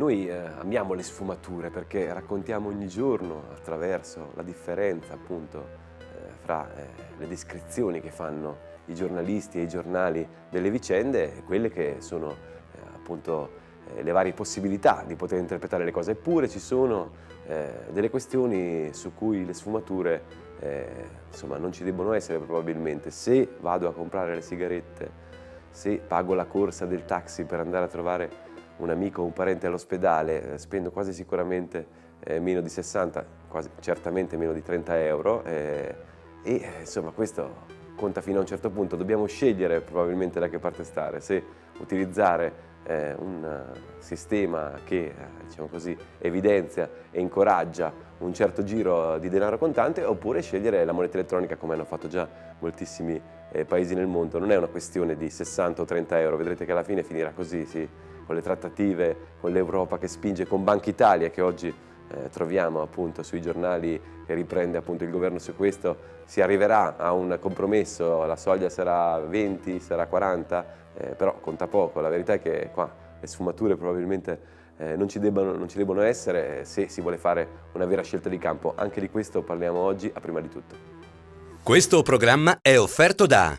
Noi eh, amiamo le sfumature perché raccontiamo ogni giorno attraverso la differenza appunto eh, fra eh, le descrizioni che fanno i giornalisti e i giornali delle vicende e quelle che sono eh, appunto eh, le varie possibilità di poter interpretare le cose. Eppure ci sono eh, delle questioni su cui le sfumature insomma, non ci debbono essere probabilmente. Se vado a comprare le sigarette, se pago la corsa del taxi per andare a trovare un amico o un parente all'ospedale, eh, spendo quasi sicuramente eh, meno di 60, quasi certamente meno di 30 euro eh, e insomma questo conta fino a un certo punto, dobbiamo scegliere probabilmente da che parte stare, se utilizzare eh, un sistema che diciamo così, evidenzia e incoraggia un certo giro di denaro contante oppure scegliere la moneta elettronica come hanno fatto già moltissimi eh, paesi nel mondo. Non è una questione di 60 o 30 euro, vedrete che alla fine finirà così, si con le trattative con l'Europa che spinge, con Banca Italia che oggi eh, troviamo appunto sui giornali che riprende appunto il governo su questo, si arriverà a un compromesso, la soglia sarà 20, sarà 40, eh, però conta poco, la verità è che qua le sfumature probabilmente eh, non, ci debbano, non ci debbano essere eh, se si vuole fare una vera scelta di campo, anche di questo parliamo oggi a prima di tutto. Questo programma è offerto da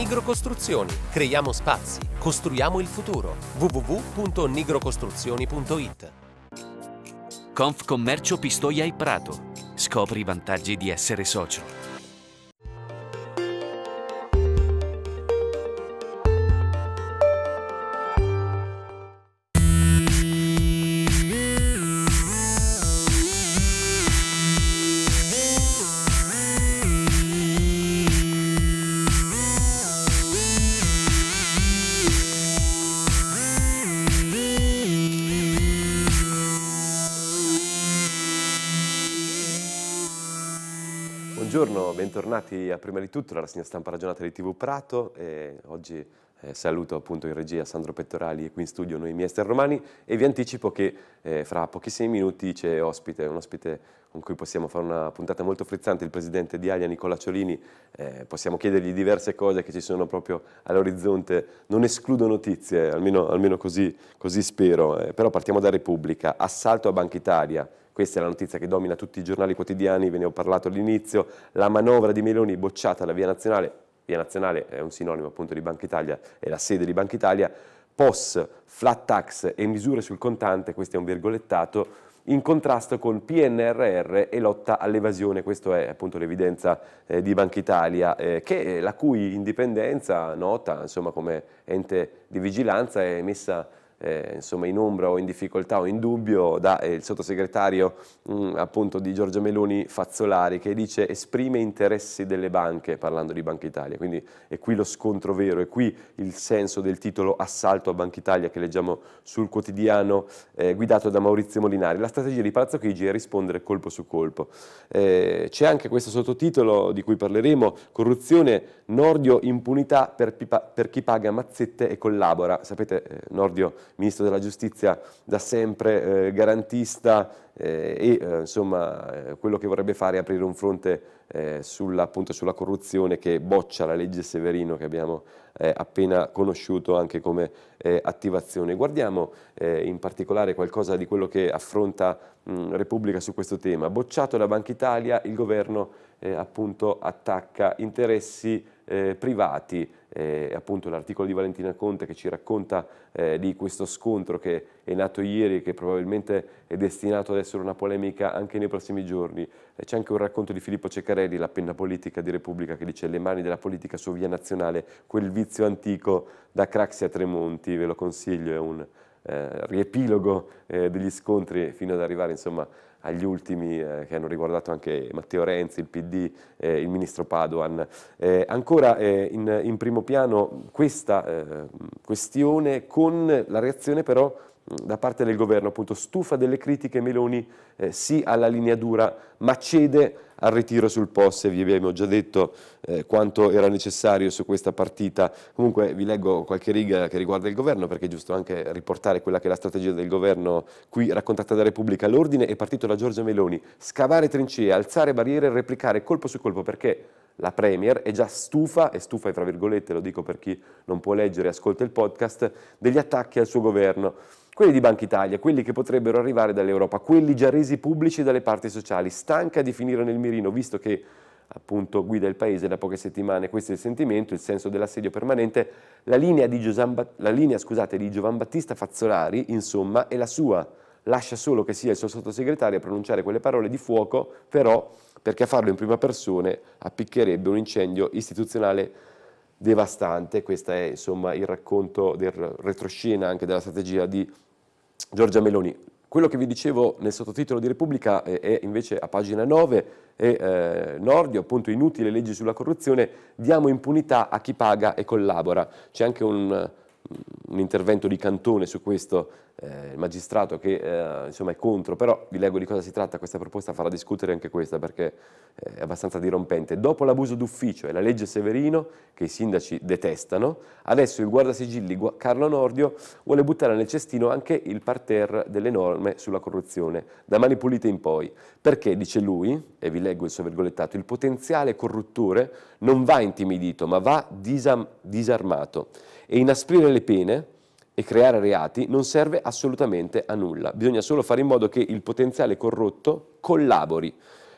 Nigro Costruzioni. Creiamo spazi. Costruiamo il futuro. www.nigrocostruzioni.it Confcommercio Pistoia e Prato. Scopri i vantaggi di essere socio. bentornati a prima di tutto alla segna stampa ragionata di TV Prato. E oggi eh, saluto appunto in regia Sandro Pettorali e qui in studio noi Miester Romani e vi anticipo che eh, fra pochissimi minuti c'è ospite, un ospite con cui possiamo fare una puntata molto frizzante, il presidente di Alia Nicola Ciolini, eh, possiamo chiedergli diverse cose che ci sono proprio all'orizzonte, non escludo notizie, almeno, almeno così, così, spero, eh, però partiamo da Repubblica, assalto a Banca Italia, questa è la notizia che domina tutti i giornali quotidiani, ve ne ho parlato all'inizio. La manovra di Meloni bocciata da Via Nazionale, Via Nazionale è un sinonimo appunto di Banca Italia, è la sede di Banca Italia, POS, flat tax e misure sul contante, questo è un virgolettato, in contrasto con PNRR e lotta all'evasione, questo è appunto l'evidenza eh, di Banca Italia, eh, che, eh, la cui indipendenza nota insomma, come ente di vigilanza è messa eh, insomma, in ombra o in difficoltà o in dubbio da eh, sottosegretario mh, mm, appunto di Giorgia Meloni Fazzolari che dice esprime interessi delle banche parlando di Banca Italia, quindi è qui lo scontro vero, è qui il senso del titolo assalto a Banca Italia che leggiamo sul quotidiano eh, guidato da Maurizio Molinari, la strategia di Palazzo Chigi è rispondere colpo su colpo. Eh, c'è anche questo sottotitolo di cui parleremo, corruzione, Nordio impunità per, per chi paga mazzette e collabora, sapete eh, Nordio ministro della giustizia da sempre eh, garantista eh, e eh, insomma, eh, quello che vorrebbe fare è aprire un fronte eh, sulla, appunto, sulla corruzione che boccia la legge Severino che abbiamo appena conosciuto anche come attivazione. Guardiamo in particolare qualcosa di quello che affronta mh, Repubblica su questo tema. Bocciato da Banca Italia il governo eh, appunto attacca interessi eh, privati, eh, appunto l'articolo di Valentina Conte che ci racconta eh, di questo scontro che è nato ieri e che probabilmente è destinato ad essere una polemica anche nei prossimi giorni. Eh, c'è anche un racconto di Filippo Ceccarelli, la penna politica di Repubblica, che dice le mani della politica su via nazionale, quel vizio antico da Craxi a Tremonti, ve lo consiglio, è un... Eh, riepilogo eh, degli scontri fino ad arrivare insomma, agli ultimi eh, che hanno riguardato anche Matteo Renzi, il PD, eh, il ministro Padoan. Eh, ancora eh, in, in, primo piano questa eh, questione con la reazione però mm, da parte del governo, appunto stufa delle critiche Meloni eh, sì alla linea dura ma cede al ritiro sul posse, vi abbiamo già detto eh, quanto era necessario su questa partita. Comunque vi leggo qualche riga che riguarda il governo perché è giusto anche riportare quella che è la strategia del governo qui raccontata da Repubblica. L'ordine è partito da Giorgia Meloni, scavare trincee, alzare barriere, e replicare colpo su colpo perché la Premier è già stufa, e stufa e tra virgolette, lo dico per chi non può leggere e ascolta il podcast, degli attacchi al suo governo quelli di Banca Italia, quelli che potrebbero arrivare dall'Europa, quelli già resi pubblici dalle parti sociali, stanca di finire nel mirino, visto che appunto guida il paese da poche settimane, questo è il sentimento, il senso dell'assedio permanente, la linea, di, la linea, scusate, di Giovan Battista Fazzolari, insomma, è la sua, lascia solo che sia il suo sottosegretario a pronunciare quelle parole di fuoco, però perché a farlo in prima persona appiccherebbe un incendio istituzionale devastante, questo è insomma il racconto del retroscena anche della strategia di Giorgia Meloni. Quello che vi dicevo nel sottotitolo di Repubblica è, eh, è invece a pagina 9, è, eh, Nordio, appunto inutile leggi sulla corruzione, diamo impunità a chi paga e collabora. C'è anche un, un intervento di Cantone su questo, eh, magistrato che eh, insomma è contro, però vi leggo di cosa si tratta questa proposta, farà discutere anche questa perché eh, è abbastanza dirompente. Dopo l'abuso d'ufficio e la legge Severino, che i sindaci detestano, adesso il guardasigilli Carlo Nordio vuole buttare nel cestino anche il parterre delle norme sulla corruzione, da mani pulite in poi, perché, dice lui, e vi leggo il suo virgolettato, il potenziale corruttore non va intimidito ma va disarmato e inasprire le le pene e creare reati non serve assolutamente a nulla. Bisogna solo fare in modo che il potenziale corrotto collabori.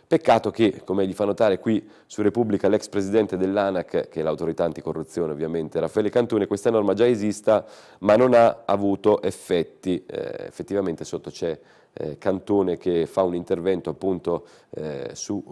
Peccato che, come gli fa notare qui su Repubblica l'ex presidente dell'ANAC, che è l'autorità anticorruzione ovviamente, Raffaele Cantone, questa norma già esista ma non ha avuto effetti. Eh, effettivamente sotto c'è eh, Cantone che fa un intervento appunto eh, su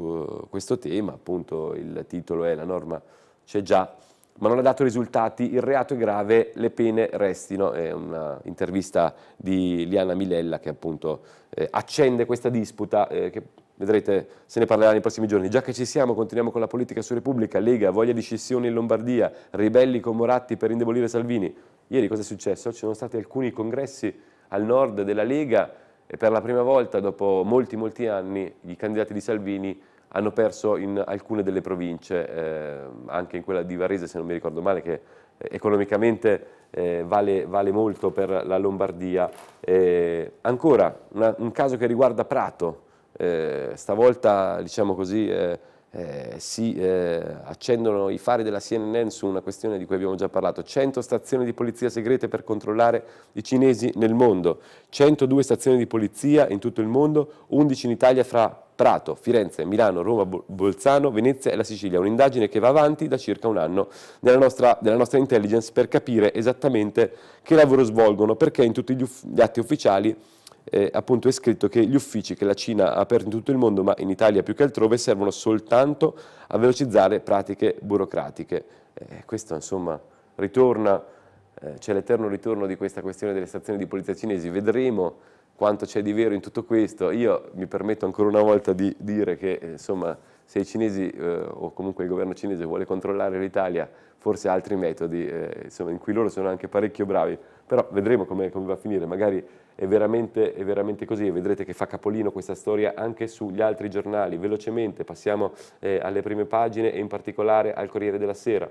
eh, questo tema, appunto il titolo è La norma c'è già, ma non ha dato risultati, il reato è grave, le pene restino. È un'intervista di Liana Milella che appunto eh, accende questa disputa eh, che vedrete se ne parlerà nei prossimi giorni. Già che ci siamo, continuiamo con la politica su Repubblica, Lega, voglia di scissioni in Lombardia, ribelli con Moratti per indebolire Salvini. Ieri cosa è successo? Ci sono stati alcuni congressi al nord della Lega e per la prima volta dopo molti molti anni i candidati di Salvini hanno perso in alcune delle province, eh, anche in quella di Varese se non mi ricordo male, che eh, economicamente eh, vale, vale, molto per la Lombardia. Eh, ancora una, un caso che riguarda Prato, eh, stavolta diciamo così eh, eh, si eh, accendono i fari della CNN su una questione di cui abbiamo già parlato, 100 stazioni di polizia segrete per controllare i cinesi nel mondo, 102 stazioni di polizia in tutto il mondo, 11 in Italia fra Prato, Firenze, Milano, Roma, Bolzano, Venezia e la Sicilia, un'indagine che va avanti da circa un anno della nostra, nella nostra, intelligence per capire esattamente che lavoro svolgono, perché in tutti gli, gli atti ufficiali eh, appunto è scritto che gli uffici che la Cina ha aperto in tutto il mondo, ma in Italia più che altrove, servono soltanto a velocizzare pratiche burocratiche. Eh, questo insomma ritorna, eh, c'è l'eterno ritorno di questa questione delle stazioni di polizia cinesi, vedremo quanto c'è di vero in tutto questo. Io mi permetto ancora una volta di dire che eh, insomma se i cinesi eh, o comunque il governo cinese vuole controllare l'Italia, forse altri metodi, eh, insomma, in cui loro sono anche parecchio bravi, però vedremo come, come va a finire, magari è veramente, è veramente, così e vedrete che fa capolino questa storia anche sugli altri giornali. Velocemente passiamo eh, alle prime pagine e in particolare al Corriere della Sera.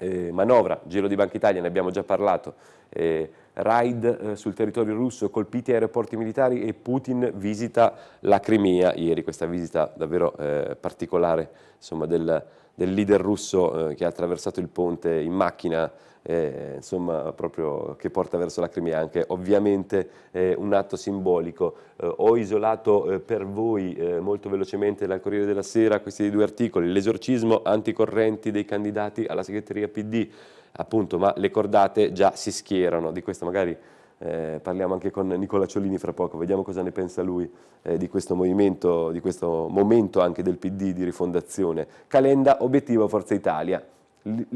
Eh, manovra, gelo di Banca Italia, ne abbiamo già parlato. Eh, raid eh, sul territorio russo, colpiti aeroporti militari e Putin visita la Crimea ieri, questa visita davvero eh, particolare insomma, del, del, leader russo eh, che ha attraversato il ponte in macchina eh, insomma, proprio che porta verso la Crimea, anche ovviamente eh, un atto simbolico. Eh, ho isolato eh, per voi eh, molto velocemente dal Corriere della Sera questi due articoli, l'esorcismo anticorrenti dei candidati alla segreteria PD, appunto, ma le cordate già si schierano, di questo magari eh, parliamo anche con Nicola Ciolini fra poco, vediamo cosa ne pensa lui eh, di questo movimento, di questo momento anche del PD di rifondazione. Calenda, obiettivo Forza Italia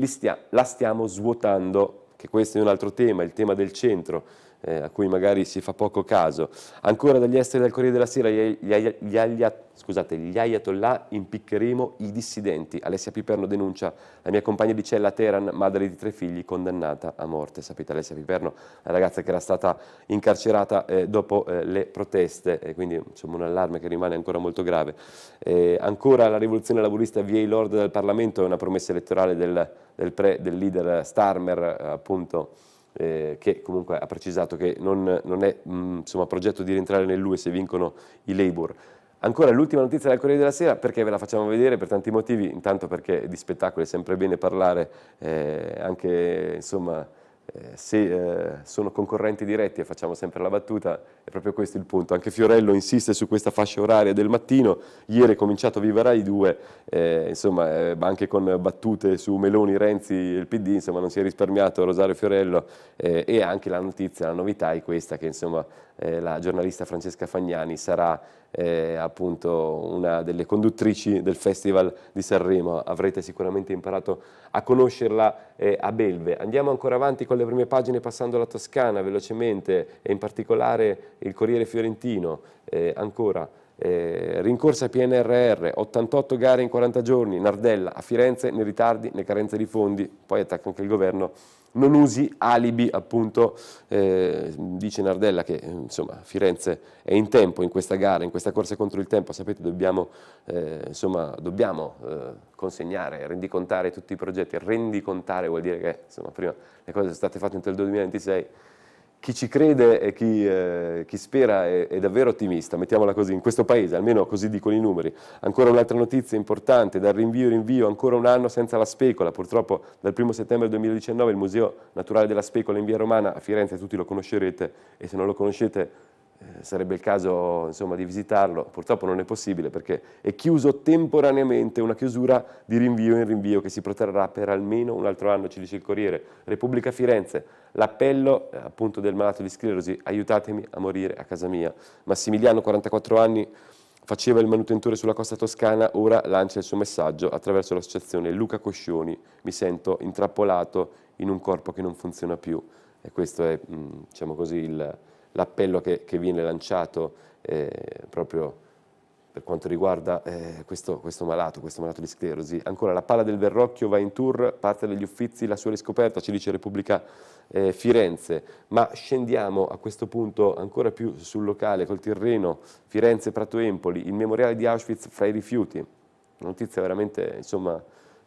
stia, la stiamo svuotando, che questo è un altro tema, il tema del centro eh, a cui magari si fa poco caso. Ancora dagli esteri del Corriere della Sera, gli, gli, gli, scusate, gli ayatollah impiccheremo i dissidenti. Alessia Piperno denuncia la mia compagna di cella a Teheran, madre di tre figli, condannata a morte. Sapete Alessia Piperno, la ragazza che era stata incarcerata eh, dopo eh, le proteste, eh, quindi insomma, un allarme che rimane ancora molto grave. Eh, ancora la rivoluzione laburista via i lord dal Parlamento, è una promessa elettorale del, del, pre, del leader Starmer, appunto, eh, che comunque ha precisato che non, non è mh, mm, insomma, progetto di rientrare nell'UE se vincono i Labour. Ancora l'ultima notizia del Corriere della Sera, perché ve la facciamo vedere per tanti motivi, intanto perché di spettacolo è sempre bene parlare eh, anche insomma eh, se eh, sono concorrenti diretti e facciamo sempre la battuta, è proprio questo il punto. Anche Fiorello insiste su questa fascia oraria del mattino, ieri è cominciato Viva Rai 2, eh, insomma, eh, anche con battute su Meloni, Renzi e il PD, insomma, non si è risparmiato Rosario Fiorello eh, e anche la notizia, la novità è questa che insomma eh, la giornalista Francesca Fagnani sarà eh, appunto una delle conduttrici del Festival di Sanremo, avrete sicuramente imparato a conoscerla eh, a Belve. Andiamo ancora avanti con le prime pagine passando la Toscana velocemente e in particolare il Corriere Fiorentino, eh, ancora eh, rincorsa PNRR, 88 gare in 40 giorni, Nardella a Firenze, nei ritardi, né carenze di fondi, poi attacca anche il governo non usi alibi, appunto, eh, dice Nardella che insomma, Firenze è in tempo in questa gara, in questa corsa contro il tempo, sapete dobbiamo, eh, insomma, dobbiamo eh, consegnare, rendicontare tutti i progetti, rendicontare vuol dire che insomma, prima le cose sono state fatte entro il 2026, chi ci crede e chi, eh, chi spera è, è, davvero ottimista, mettiamola così, in questo paese, almeno così dicono i numeri. Ancora un'altra notizia importante, dal rinvio in rinvio, ancora un anno senza la specola, purtroppo dal 1 settembre 2019 il Museo Naturale della Specola in via Romana a Firenze, tutti lo conoscerete e se non lo conoscete eh, sarebbe il caso insomma, di visitarlo, purtroppo non è possibile perché è chiuso temporaneamente, una chiusura di rinvio in rinvio che si protrarrà per almeno un altro anno, ci dice il Corriere. Repubblica Firenze, l'appello eh, appunto del malato di sclerosi, aiutatemi a morire a casa mia. Massimiliano, 44 anni, faceva il manutentore sulla costa toscana, ora lancia il suo messaggio attraverso l'associazione Luca Coscioni, mi sento intrappolato in un corpo che non funziona più. E questo è, mm, diciamo così, il l'appello che, che, viene lanciato eh, proprio per quanto riguarda eh, questo, questo, malato, questo malato di sclerosi. Ancora, la palla del Verrocchio va in tour, parte dagli Uffizi, la sua riscoperta, ci dice Repubblica eh, Firenze. Ma scendiamo a questo punto ancora più sul locale, col Tirreno, Firenze, Prato Empoli, il memoriale di Auschwitz fra i rifiuti. Una notizia veramente, insomma,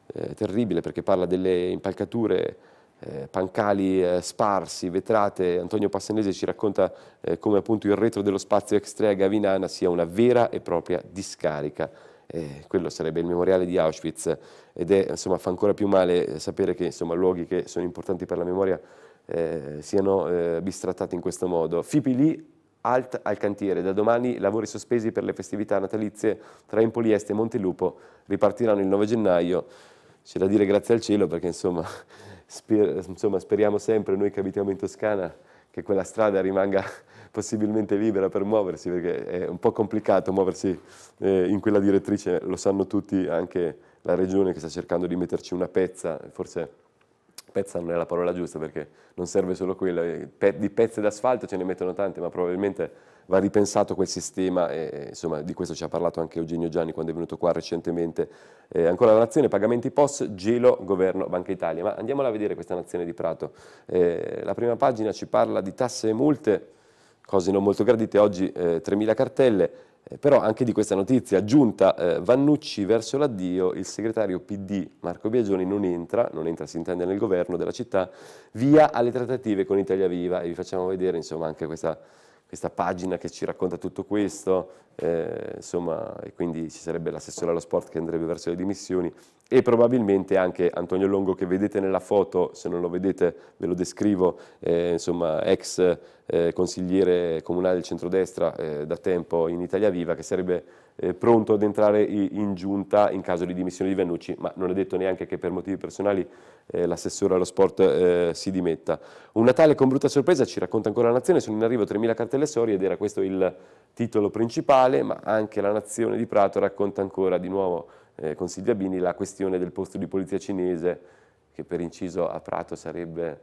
eh, terribile perché parla delle impalcature eh, pancali eh, sparsi, vetrate. Antonio Passanese ci racconta eh, come appunto il retro dello spazio extrea Gavinana sia una vera e propria discarica. Eh, quello sarebbe il memoriale di Auschwitz ed è, insomma, fa ancora più male eh, sapere che insomma, luoghi che sono importanti per la memoria eh, siano bistrattati in questo modo. Fipi lì, alt al cantiere. Da domani lavori sospesi per le festività natalizie tra Impolieste e Montelupo ripartiranno il 9 gennaio c'è da dire grazie al cielo perché insomma, sper insomma, speriamo sempre noi che abitiamo in Toscana che quella strada rimanga possibilmente libera per muoversi perché è un po' complicato muoversi eh, in quella direttrice, lo sanno tutti anche la regione che sta cercando di metterci una pezza, forse pezza non è la parola giusta perché non serve solo quella, eh, di pezzi d'asfalto ce ne mettono tanti, ma probabilmente va ripensato quel sistema, e, insomma di questo ci ha parlato anche Eugenio Gianni quando è venuto qua recentemente. Eh, ancora la nazione, pagamenti post, gelo, governo, Banca Italia, ma andiamola a vedere questa nazione di Prato. Eh, la prima pagina ci parla di tasse e multe, cose non molto gradite, oggi eh, 3.000 cartelle, eh, però anche di questa notizia, aggiunta eh, Vannucci verso l'addio, il segretario PD Marco Biagioni non entra, non entra si intende nel governo della città, via alle trattative con Italia Viva e vi facciamo vedere insomma anche questa, questa pagina che ci racconta tutto questo, eh, insomma, e quindi ci sarebbe l'assessore allo sport che andrebbe verso le dimissioni, e probabilmente anche Antonio Longo che vedete nella foto, se non lo vedete ve lo descrivo, eh, insomma ex eh, consigliere comunale del centrodestra eh, da tempo in Italia Viva che sarebbe eh, pronto ad entrare in giunta in caso di dimissione di Vennucci, ma non è detto neanche che per motivi personali eh, l'assessore allo sport eh, si dimetta. Una tale con brutta sorpresa, ci racconta ancora la Nazione, sono in arrivo 3.000 cartelle storie ed era questo il titolo principale, ma anche la Nazione di Prato racconta ancora di nuovo eh, con Silvia Bini la questione del posto di polizia cinese, che per inciso a Prato sarebbe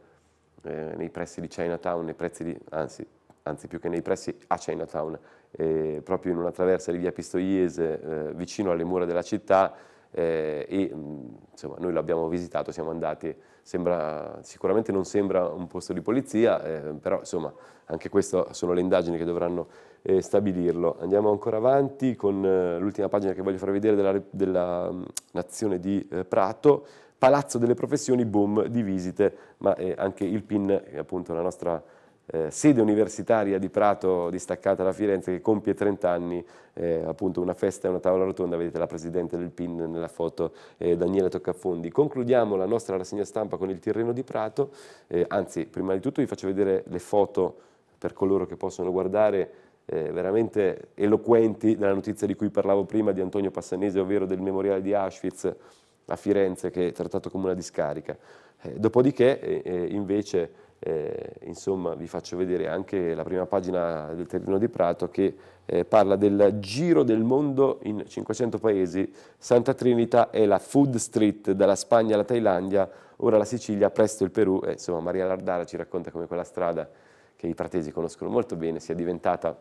eh, nei pressi di Chinatown, nei di, anzi, anzi più che nei pressi a Chinatown, eh, proprio in una traversa di via Pistoiese eh, vicino alle mura della città eh, e mm, insomma, noi l'abbiamo visitato, siamo andati, sembra, sicuramente non sembra un posto di polizia, eh, però insomma anche queste sono le indagini che dovranno eh, stabilirlo. Andiamo ancora avanti con eh, l'ultima pagina che voglio far vedere della, della mm, nazione di Prato, Palazzo delle professioni, boom di visite, ma anche il PIN, appunto la nostra eh, sede universitaria di Prato distaccata da Firenze che compie 30 anni, eh, appunto una festa e una tavola rotonda, vedete la presidente del PIN nella foto, eh, Daniela Toccafondi. Concludiamo la nostra rassegna stampa con il Tirreno di Prato, eh, anzi prima di tutto vi faccio vedere le foto per coloro che possono guardare eh, veramente eloquenti della notizia di cui parlavo prima di Antonio Passanese, ovvero del memoriale di Auschwitz a Firenze che è trattato come una discarica. Eh, dopodiché invece eh, insomma vi faccio vedere anche la prima pagina del Terreno di Prato che eh, parla del giro del mondo in 500 paesi, Santa Trinità è la food street dalla Spagna alla Thailandia, ora la Sicilia, presto il Perù, eh, insomma Maria Lardara ci racconta come quella strada che i pratesi conoscono molto bene sia diventata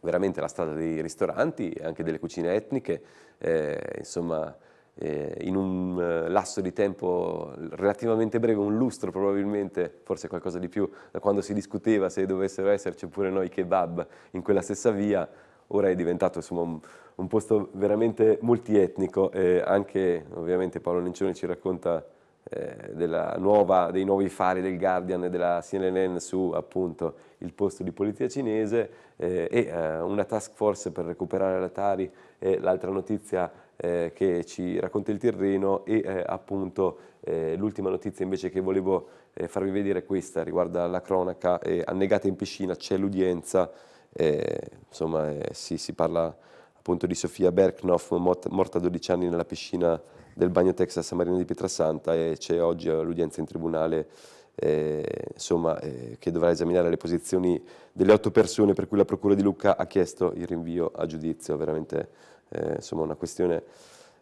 veramente la strada dei ristoranti e anche delle cucine etniche, eh, insomma eh, in un eh, lasso di tempo relativamente breve, un lustro probabilmente, forse qualcosa di più, da quando si discuteva se dovessero esserci pure noi kebab in quella stessa via, ora è diventato insomma, un, un, posto veramente multietnico e anche ovviamente Paolo Lencioni ci racconta eh, nuova, dei nuovi fari del Guardian e della CNN su appunto il posto di polizia cinese eh, e eh, una task force per recuperare la Tari e l'altra notizia eh, che ci racconta il Tirreno e eh, appunto eh, l'ultima notizia invece che volevo eh, farvi vedere è questa, riguarda la cronaca, annegata in piscina c'è l'udienza, eh, insomma eh, si, si, parla appunto di Sofia Berknoff morta a 12 anni nella piscina del bagno Texas a Marina di Pietrasanta e c'è oggi l'udienza in tribunale eh, insomma, eh, che dovrà esaminare le posizioni delle otto persone per cui la Procura di Lucca ha chiesto il rinvio a giudizio, veramente eh, insomma una questione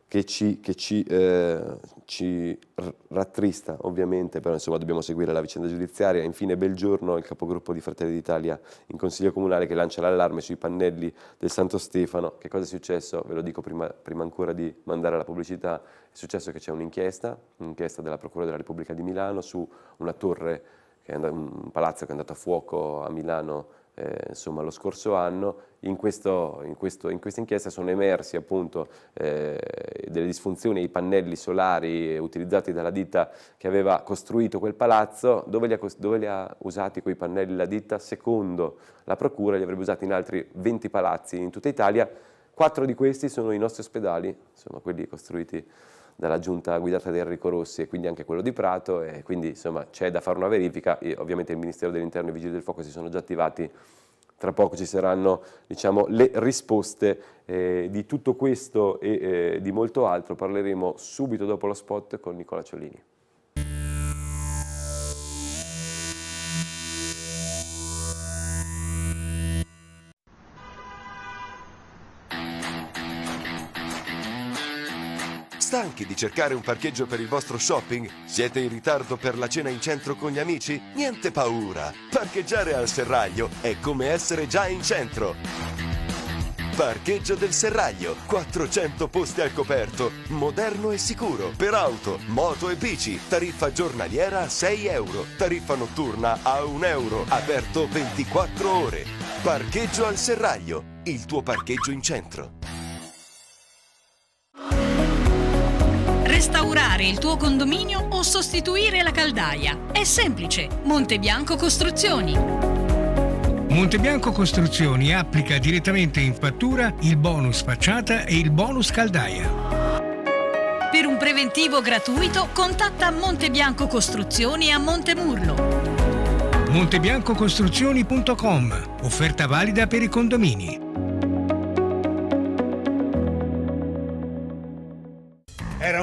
che, ci, che ci, eh, ci, rattrista ovviamente, però insomma dobbiamo seguire la vicenda giudiziaria. Infine bel giorno il capogruppo di Fratelli d'Italia in Consiglio Comunale che lancia l'allarme sui pannelli del Santo Stefano. Che cosa è successo? Ve lo dico prima, prima ancora di mandare la pubblicità, è successo che c'è un'inchiesta, un'inchiesta della Procura della Repubblica di Milano su una torre, un palazzo che è andato a fuoco a Milano eh, insomma, lo scorso anno, in, questo, in, questo, in, questa inchiesta sono emersi appunto eh, delle disfunzioni ai pannelli solari utilizzati dalla ditta che aveva costruito quel palazzo, dove li ha, dove li ha usati quei pannelli la ditta? Secondo la procura li avrebbe usati in altri 20 palazzi in tutta Italia, quattro di questi sono i nostri ospedali, insomma quelli costruiti dalla giunta guidata da Enrico Rossi e quindi anche quello di Prato e quindi insomma c'è da fare una verifica e ovviamente il Ministero dell'Interno e i Vigili del Fuoco si sono già attivati tra poco ci saranno diciamo, le risposte eh, di tutto questo e eh, di molto altro. Parleremo subito dopo lo spot con Nicola Ciolini. stanchi di cercare un parcheggio per il vostro shopping? Siete in ritardo per la cena in centro con gli amici? Niente paura! Parcheggiare al serraglio è come essere già in centro! Parcheggio del Serraglio, 400 posti al coperto, moderno e sicuro, per auto, moto e bici, tariffa giornaliera a 6 euro, tariffa notturna a 1 euro, aperto 24 ore. Parcheggio al Serraglio, il tuo parcheggio in centro. Restaurare il tuo condominio o sostituire la caldaia. È semplice. Montebianco Costruzioni. Montebianco Costruzioni applica direttamente in fattura il bonus facciata e il bonus caldaia. Per un preventivo gratuito contatta Montebianco Costruzioni a Montemurlo. Montebiancocostruzioni.com Offerta valida per i condomini.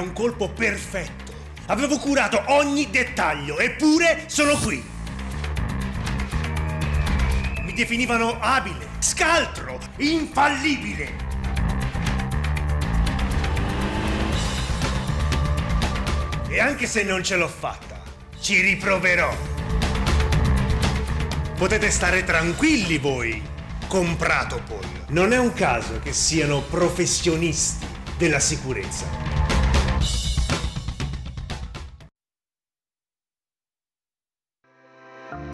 era un colpo perfetto. Avevo curato ogni dettaglio, eppure sono qui. Mi definivano abile, scaltro, infallibile. E anche se non ce l'ho fatta, ci riproverò. Potete stare tranquilli voi, poi. Non è un caso che siano professionisti della sicurezza.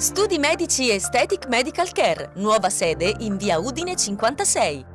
Studi Medici Aesthetic Medical Care, nuova sede in via Udine 56.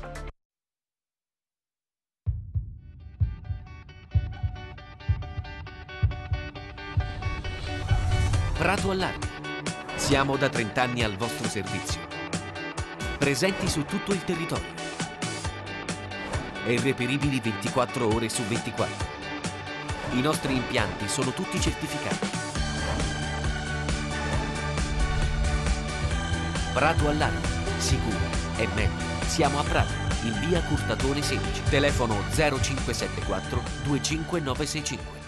Prato Allarme. Siamo da 30 anni al vostro servizio. Presenti su tutto il territorio. E reperibili 24 ore su 24. I nostri impianti sono tutti certificati. Prato Allarme. Sicuro e meglio. Siamo a Prato, in via Curtatore 16. Telefono 0574 25965.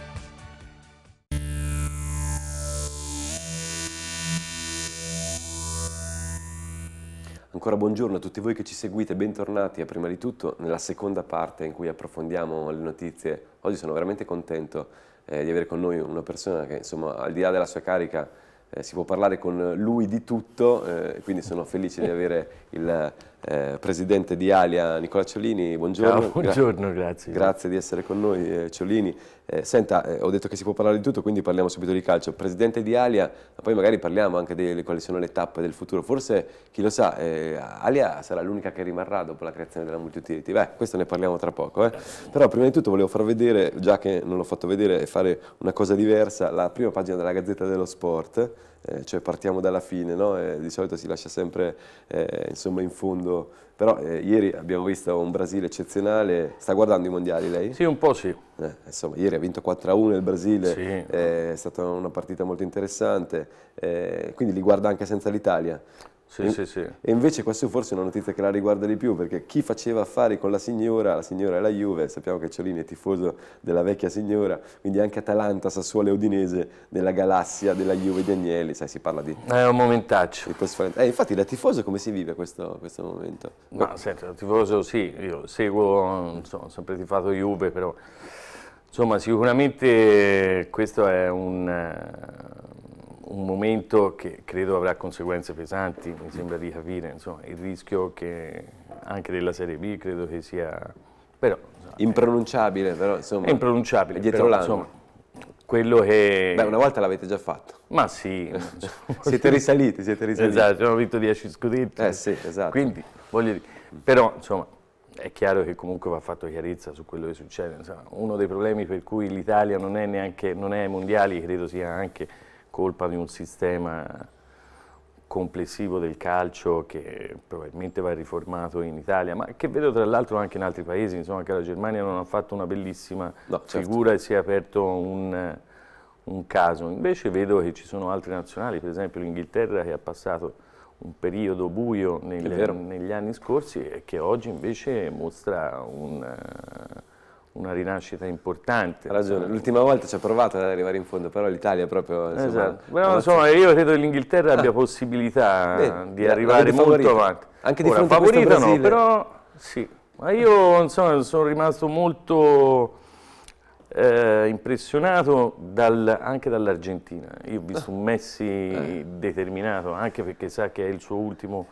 Ancora buongiorno a tutti voi che ci seguite, bentornati a prima di tutto nella seconda parte in cui approfondiamo le notizie. Oggi sono veramente contento eh, di avere con noi una persona che insomma al di là della sua carica eh, si può parlare con lui di tutto, eh, quindi sono felice di avere il eh, presidente di Alia, Nicola Ciolini, buongiorno. Ciao, buongiorno, Gra grazie. Grazie di essere con noi, eh, Ciolini. Eh, senta, eh, ho detto che si può parlare di tutto, quindi parliamo subito di calcio. Presidente di Alia, ma poi magari parliamo anche di quali sono le tappe del futuro. Forse, chi lo sa, eh, Alia sarà l'unica che rimarrà dopo la creazione della multi-utility. Beh, questo ne parliamo tra poco. Eh. Però prima di tutto volevo far vedere, già che non l'ho fatto vedere, e fare una cosa diversa, la prima pagina della Gazzetta dello Sport, eh, cioè partiamo dalla fine, no? eh, di solito si lascia sempre eh, insomma in fondo, però eh, ieri abbiamo visto un Brasile eccezionale, sta guardando i mondiali lei? Sì, un po' sì. Eh, insomma, ieri ha vinto 4-1 il Brasile, sì. Eh, è stata una partita molto interessante, quindi li guarda anche senza l'Italia. Sì, e, sì, sì. E invece questa è forse una notizia che la riguarda di più, perché chi faceva affari con la signora, la signora è la Juve, sappiamo che Ciolini è tifoso della vecchia signora, quindi anche Atalanta, Sassuolo e Udinese nella galassia della Juve di Agnelli, sai, si parla di... È un momentaccio. Eh, infatti da tifoso come si vive questo, questo momento? no, senti, da tifoso sì, io seguo, insomma, sempre tifato Juve, però... Insomma, sicuramente questo è un un momento che credo avrà conseguenze pesanti, mi sembra di capire, insomma, il rischio che anche della Serie B credo che sia... Però, insomma, eh, impronunciabile, però insomma... È impronunciabile, è dietro l'anno. Quello che... Beh, una volta l'avete già fatto. Ma sì. siete risaliti, siete risaliti. Esatto, abbiamo vinto 10 scudetti. Eh sì, esatto. Quindi, voglio dire... Però, insomma, è chiaro che comunque va fatto chiarezza su quello che succede. Insomma, uno dei problemi per cui l'Italia non è neanche non è ai mondiali credo sia anche colpa di un sistema complessivo del calcio che probabilmente va riformato in Italia, ma che vedo tra l'altro anche in altri paesi, insomma che la Germania non ha fatto una bellissima no, certo. figura e si è aperto un, un, caso. Invece vedo che ci sono altre nazionali, per esempio l'Inghilterra che ha passato un periodo buio nel, negli anni scorsi e che oggi invece mostra un una rinascita importante. Ha ragione, l'ultima volta ci ha provato ad arrivare in fondo, però l'Italia proprio... Insomma, esatto. Però, insomma, io credo che l'Inghilterra ah. abbia possibilità Beh, di arrivare molto favorita. avanti. Anche di Ora, fronte favorita a no, però sì. Ma io insomma, sono rimasto molto eh, impressionato dal, anche dall'Argentina. Io ho visto un Messi eh. determinato, anche perché sa che è il suo ultimo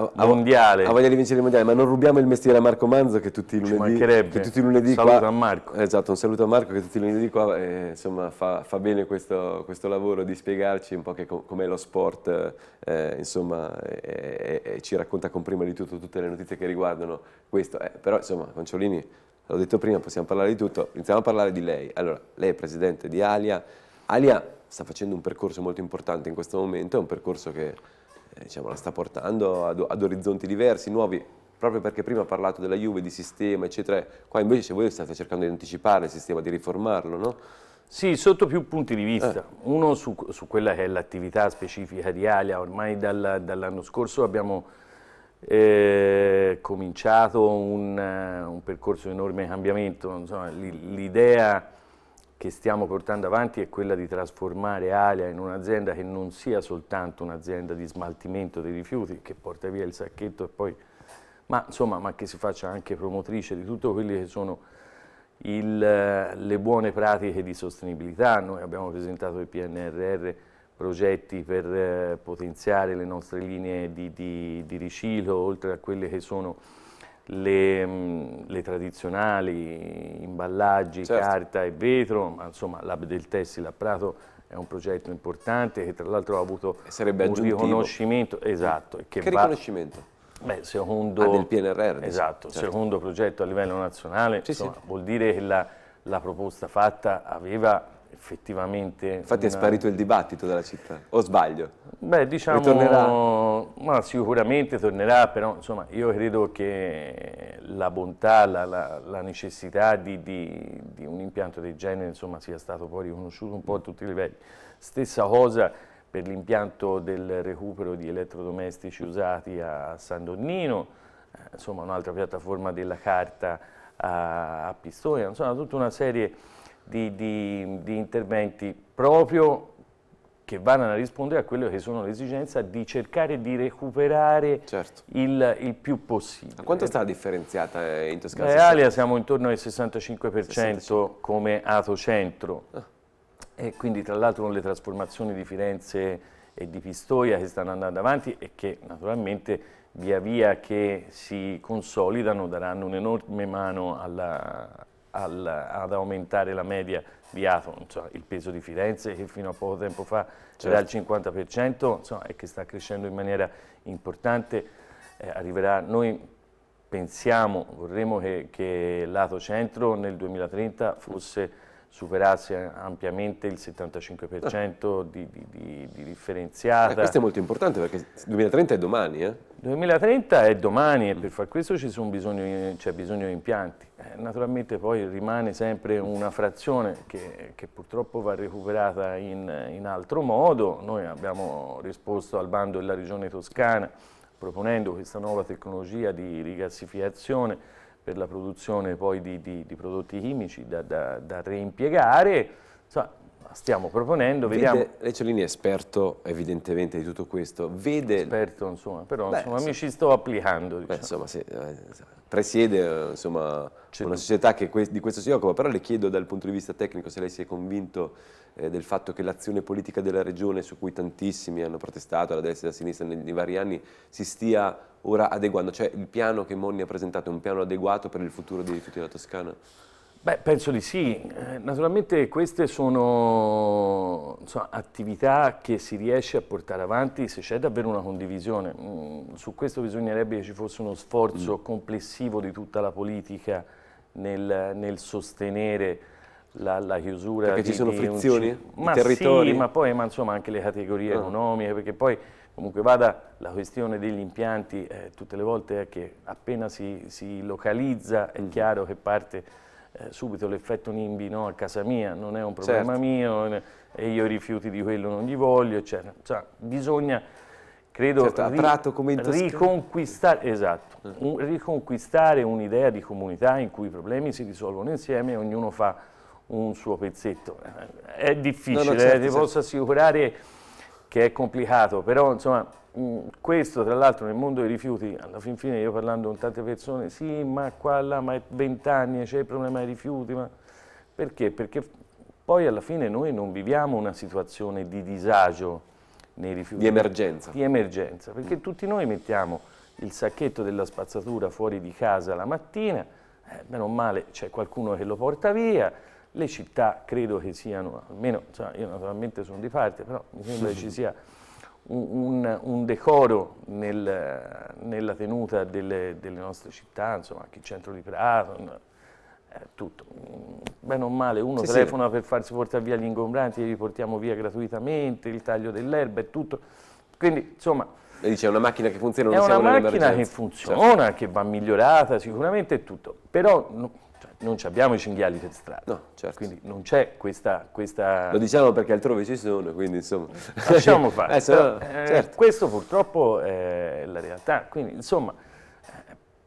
a, mondiale. Ha voglia di vincere il mondiale, ma non rubiamo il mestiere a Marco Manzo che tutti i lunedì, che tutti i lunedì saluto qua... a Marco. Esatto, un saluto a Marco che tutti i lunedì qua eh, insomma, fa, fa bene questo, questo, lavoro di spiegarci un po' com'è lo sport, eh, insomma, e, e, e, ci racconta con prima di tutto tutte le notizie che riguardano questo. Eh, però insomma, Conciolini, l'ho detto prima, possiamo parlare di tutto, iniziamo a parlare di lei. Allora, lei è presidente di Alia. Alia sta facendo un percorso molto importante in questo momento, è un percorso che eh, diciamo, la sta portando ad, ad, orizzonti diversi, nuovi, proprio perché prima ha parlato della Juve, di sistema, eccetera. Qua invece voi state cercando di anticipare il sistema, di riformarlo, no? Sì, sotto più punti di vista. Eh. Uno su, su, quella che è l'attività specifica di Alia, ormai dal, dall'anno scorso abbiamo eh, cominciato un, un, percorso di enorme cambiamento, l'idea che stiamo portando avanti è quella di trasformare Alia in un'azienda che non sia soltanto un'azienda di smaltimento dei rifiuti, che porta via il sacchetto e poi... ma, insomma, ma che si faccia anche promotrice di tutte quelle che sono il, le buone pratiche di sostenibilità. Noi abbiamo presentato il PNRR progetti per eh, potenziare le nostre linee di, di, di riciclo, oltre a quelle che sono le, le tradizionali, imballaggi, certo. carta e vetro, insomma l'Hub del Tessile a Prato è un progetto importante che tra l'altro ha avuto Sarebbe un aggiuntivo. riconoscimento. Esatto, che, che riconoscimento? Beh, secondo, ah, del PNRR. Esatto, certo. secondo progetto a livello nazionale, sì, insomma, sì. vuol dire che la, la proposta fatta aveva effettivamente... Infatti una... è sparito il dibattito dalla città, o sbaglio? Beh, diciamo... Ritornerà ma sicuramente tornerà, però insomma, io credo che la bontà, la, la, la necessità di, di, di, un impianto del genere insomma, sia stato poi riconosciuto un po' a tutti i livelli. Stessa cosa per l'impianto del recupero di elettrodomestici usati a San Donnino, eh, insomma un'altra piattaforma della carta a, a Pistoia, insomma tutta una serie di, di interventi proprio che vanno a rispondere a quello che sono l'esigenza di cercare di recuperare certo. il, il, più possibile. A quanto sta differenziata eh, in Toscana? In Italia siamo intorno al 65%, 65. come Ato Centro, ah. e quindi tra l'altro con le trasformazioni di Firenze e di Pistoia che stanno andando avanti e che naturalmente via via che si consolidano daranno un'enorme mano alla, al, ad aumentare la media di Afon, insomma, il peso di Firenze che fino a poco tempo fa certo. era al 50% insomma, e che sta crescendo in maniera importante, eh, arriverà, noi pensiamo, vorremmo che, che lato centro nel 2030 fosse superasse ampiamente il 75% di, di, di, di, differenziata. Eh, questo è molto importante perché 2030 è domani. Eh? 2030 è domani e per far questo c'è bisogno, bisogno, di impianti. Eh, naturalmente poi rimane sempre una frazione che, che purtroppo va recuperata in, in altro modo. Noi abbiamo risposto al bando della Regione Toscana proponendo questa nuova tecnologia di rigassificazione per la produzione poi di, di, di prodotti chimici da, da, da reimpiegare, insomma, stiamo proponendo, vede, vediamo. Lei Cellini è esperto evidentemente di tutto questo, vede... Esperto insomma, però Beh, insomma, sì. mi ci sto applicando. Diciamo. Beh, insomma, sì, eh, presiede insomma, una società che di questo si occupa, però le chiedo dal punto di vista tecnico se lei si è convinto eh, del fatto che l'azione politica della regione, su cui tantissimi hanno protestato, alla destra e alla sinistra nei, nei vari anni, si stia ora adeguando, cioè il piano che Monni ha presentato è un piano adeguato per il futuro dei rifiuti della Toscana? Beh, penso di sì. Eh, naturalmente queste sono insomma, attività che si riesce a portare avanti se c'è davvero una condivisione. Mm, su questo bisognerebbe che ci fosse uno sforzo mm. complessivo di tutta la politica nel, nel sostenere la, la, chiusura. Perché di, ci sono di frizioni? Un... Ma territori? Sì, ma poi ma insomma, anche le categorie no. Ah. economiche, perché poi comunque vada la questione degli impianti, eh, tutte le volte è che appena si, si localizza è mm. chiaro che parte eh, subito l'effetto NIMBY no, a casa mia, non è un problema certo. mio eh, e io rifiuti di quello, non gli voglio, eccetera. Cioè, bisogna, credo, certo, ri riconquistare, esatto, certo. un, riconquistare un'idea di comunità in cui i problemi si risolvono insieme e ognuno fa un suo pezzetto. Eh, è difficile, no, no, eh, certo, eh, ti certo. posso assicurare che è complicato, però insomma mm, questo tra l'altro nel mondo dei rifiuti, alla fin fine io parlando con tante persone, sì ma qua là, ma è vent'anni, e c'è il problema dei rifiuti, ma perché? Perché poi alla fine noi non viviamo una situazione di disagio nei rifiuti. Di emergenza. Di emergenza, perché tutti noi mettiamo il sacchetto della spazzatura fuori di casa la mattina, eh, meno male c'è qualcuno che lo porta via, le città credo che siano, almeno cioè io naturalmente sono di parte, però mi sembra che ci sia un, un decoro nel, nella tenuta delle, delle, nostre città, insomma anche il centro di Prato, eh, tutto. Bene o male, uno sì, telefona sì. per farsi portare via gli ingombranti, li portiamo via gratuitamente, il taglio dell'erba e tutto. Quindi insomma... Lei dice è una macchina che funziona, non è una macchina che funziona, certo. che va migliorata sicuramente è tutto, però non abbiamo i cinghiali per strada. No, certo. Quindi non c'è questa, questa, Lo diciamo perché altrove ci sono, quindi insomma... Lasciamo fare. eh, però, eh, certo. questo purtroppo è la realtà. Quindi insomma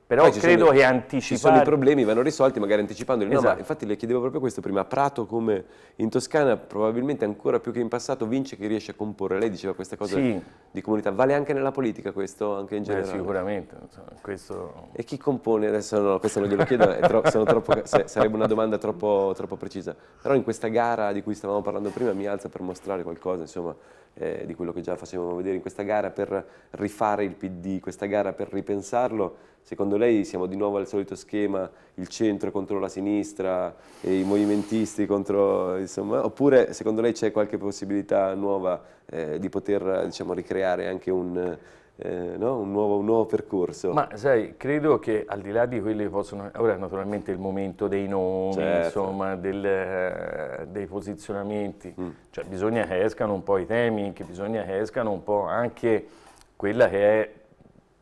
però credo sono, che anticipare... Ci sono i problemi, vanno risolti magari anticipandoli. Esatto. No, ma infatti le chiedevo proprio questo prima. Prato come in Toscana probabilmente ancora più che in passato vince chi riesce a comporre. Lei diceva questa cosa sì. di comunità. Vale anche nella politica questo, anche in generale? Beh, sicuramente. Insomma, questo... E chi compone? Adesso no, questo non glielo chiedo, tro troppo, sarebbe una domanda troppo, troppo, precisa. Però in questa gara di cui stavamo parlando prima mi alza per mostrare qualcosa, insomma, eh, di quello che già facevamo vedere in questa gara per rifare il PD, questa gara per ripensarlo Secondo lei siamo di nuovo al solito schema, il centro contro la sinistra, i movimentisti contro, insomma, oppure secondo lei c'è qualche possibilità nuova eh, di poter diciamo, ricreare anche un, eh, no? un, nuovo, un, nuovo, percorso? Ma sai, credo che al di là di quelli che possono, ora naturalmente il momento dei nomi, certo. insomma, del, eh, dei posizionamenti, mm. cioè bisogna che escano un po' i temi, che bisogna che escano un po' anche quella che è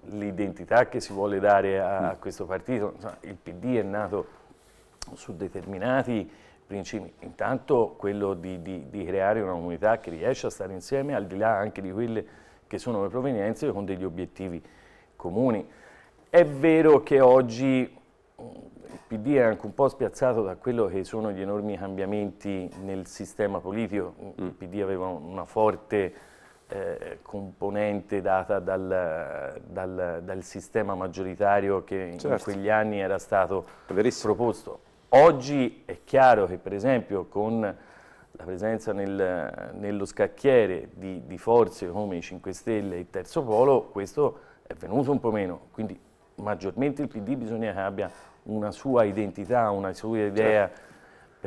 l'identità che si vuole dare a questo partito. Il PD è nato su determinati principi, intanto quello di, di, di creare una comunità che riesce a stare insieme al di là anche di quelle che sono le provenienze con degli obiettivi comuni. È vero che oggi mm, il PD è anche un po' spiazzato da quello che sono gli enormi cambiamenti nel sistema politico, mm. il PD aveva una forte eh, componente data dal, dal, dal, sistema maggioritario che certo. in quegli anni era stato Verissimo. proposto. Oggi è chiaro che per esempio con la presenza nel, nello scacchiere di, di, forze come i 5 Stelle e il Terzo Polo, questo è venuto un po' meno, quindi maggiormente il PD bisogna che abbia una sua identità, una sua idea certo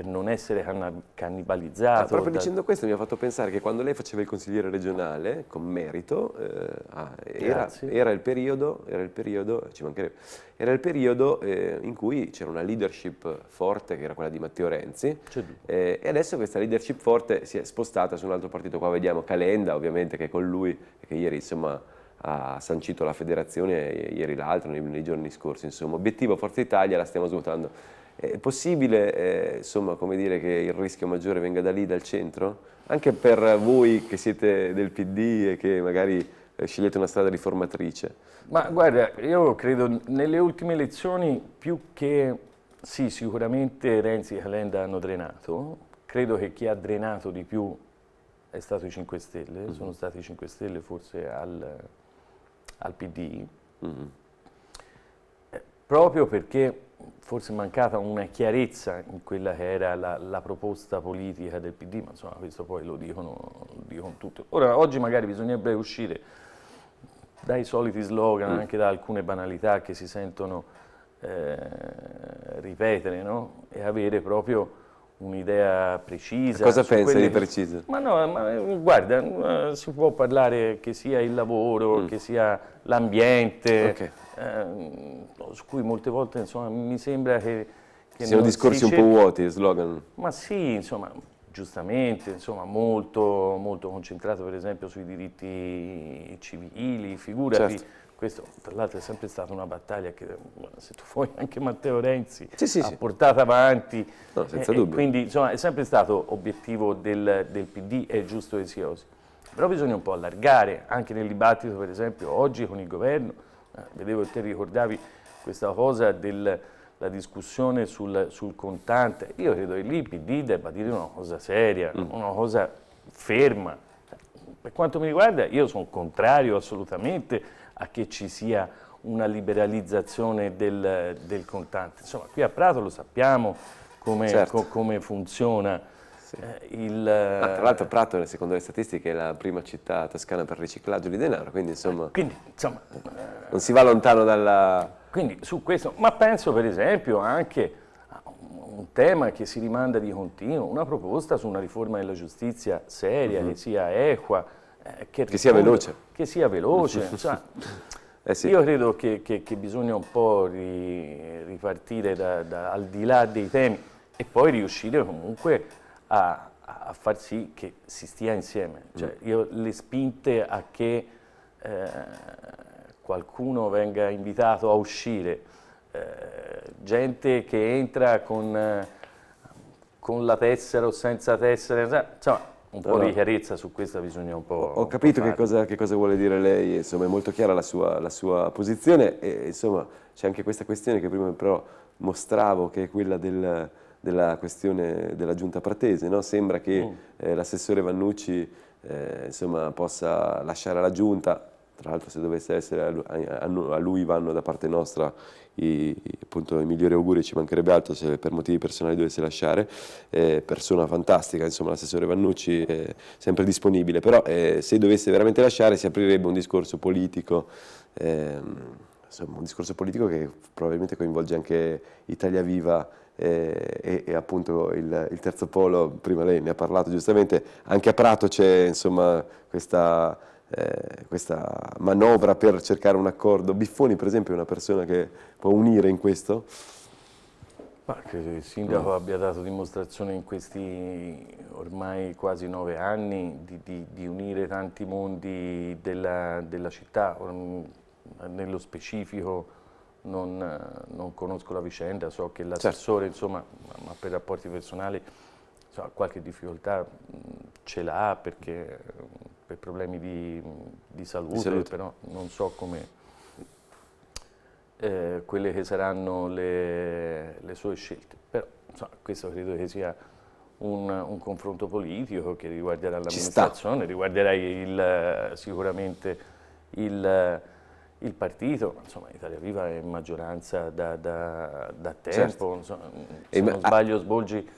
per non essere cannibalizzato. Ah, proprio da... dicendo questo mi ha fatto pensare che quando lei faceva il consigliere regionale, con merito, eh, ah, era, era, il periodo, era, il periodo, era il periodo eh, in cui c'era una leadership forte, che era quella di Matteo Renzi, eh, e adesso questa leadership forte si è spostata su un altro partito. Qua vediamo Calenda, ovviamente, che è con lui, che ieri insomma, ha sancito la federazione, ieri l'altro, nei, nei giorni scorsi. Insomma, obiettivo Forza Italia la stiamo svuotando è possibile, eh, insomma, come dire che il rischio maggiore venga da lì, dal centro? Anche per voi che siete del PD e che magari eh, scegliete una strada riformatrice. Ma guarda, io credo nelle ultime elezioni più che sì, sicuramente Renzi e Calenda hanno drenato, credo che chi ha drenato di più è stato i 5 Stelle, mm. sono stati i 5 Stelle forse al, al PD, mm. Mm-hmm. eh, proprio perché forse mancata una chiarezza in quella che era la, la proposta politica del PD, ma insomma questo poi lo dicono, lo dicono tutti. Ora, oggi magari bisognerebbe uscire dai soliti slogan, mm. anche da alcune banalità che si sentono eh, ripetere, no? e avere proprio un'idea precisa. Cosa pensi quelle... di preciso? Ma no, ma, eh, guarda, eh, si può parlare che sia il lavoro, mm. che sia l'ambiente, okay ehm, su cui molte volte insomma, mi sembra che... che Siano discorsi un po' vuoti, slogan. Ma sì, insomma, giustamente, insomma, molto, molto concentrato per esempio sui diritti civili, figurati. Certo. Questo tra l'altro è sempre stata una battaglia che, se tu vuoi, anche Matteo Renzi sì, sì, ha sì. portato avanti. No, senza e, dubbio. E quindi insomma, è sempre stato obiettivo del, del PD, è giusto che sia così. Però bisogna un po' allargare anche nel dibattito, per esempio, oggi con il governo, vedevo eh, che te ricordavi questa cosa della discussione sul, sul, contante, io credo che lì PD debba dire una cosa seria, mm. una cosa ferma. Per quanto mi riguarda io sono contrario assolutamente a che ci sia una liberalizzazione del, del contante. Insomma, qui a Prato lo sappiamo come, certo. co, come funziona sì. Eh, il, ah, tra l'altro eh, Prato, secondo le statistiche, è la prima città toscana per riciclaggio di denaro, quindi insomma, eh, quindi, insomma non si va lontano dalla... Quindi su questo, ma penso per esempio anche a un tema che si rimanda di continuo, una proposta su una riforma della giustizia seria, mm-hmm. che sia equa, che, che, sia veloce. Che sia veloce. cioè, eh sì. Io credo che, che, che, bisogna un po' ri, ripartire da, da, al di là dei temi e poi riuscire comunque a a, a far sì che si stia insieme. Mm. Cioè, io le spinte a che eh, qualcuno venga invitato a uscire, eh, gente che entra con, eh, con, la tessera o senza tessera, insomma, un po' allora, di chiarezza su questo bisogna un po'... Ho capito che cosa, che cosa, vuole dire lei, insomma è molto chiara la sua, la sua posizione e insomma c'è anche questa questione che prima però mostravo che è quella del della questione della giunta pratese. No? Sembra che mm. eh, l'assessore Vannucci eh, insomma, possa lasciare la giunta, tra l'altro se dovesse essere a lui, a lui, vanno da parte nostra i, appunto, i migliori auguri, ci mancherebbe altro se per motivi personali dovesse lasciare, eh, persona fantastica, insomma l'assessore Vannucci è eh, sempre disponibile, però eh, se dovesse veramente lasciare si aprirebbe un discorso politico. Ehm, un discorso politico che probabilmente coinvolge anche Italia Viva e, e, e appunto il, il, terzo polo, prima lei ne ha parlato giustamente, anche a Prato c'è insomma questa, eh, questa, manovra per cercare un accordo. Biffoni per esempio è una persona che può unire in questo? Ma credo che il sindaco abbia dato dimostrazione in questi ormai quasi nove anni di, di, di unire tanti mondi della, della città nello specifico non, eh, non, conosco la vicenda, so che certo. l'assessore, certo. insomma, ma per rapporti personali insomma, qualche difficoltà mm, ce l'ha perché mm, per problemi di, mm, di, salute, di, salute, però non so come eh, quelle che saranno le, le sue scelte. Però insomma, questo credo che sia un, un confronto politico che riguarderà l'amministrazione, riguarderà il, eh, sicuramente il il partito, insomma Italia Viva è in maggioranza da, da, da tempo, certo. insomma, se e non ah. sbaglio ah, Sbolgi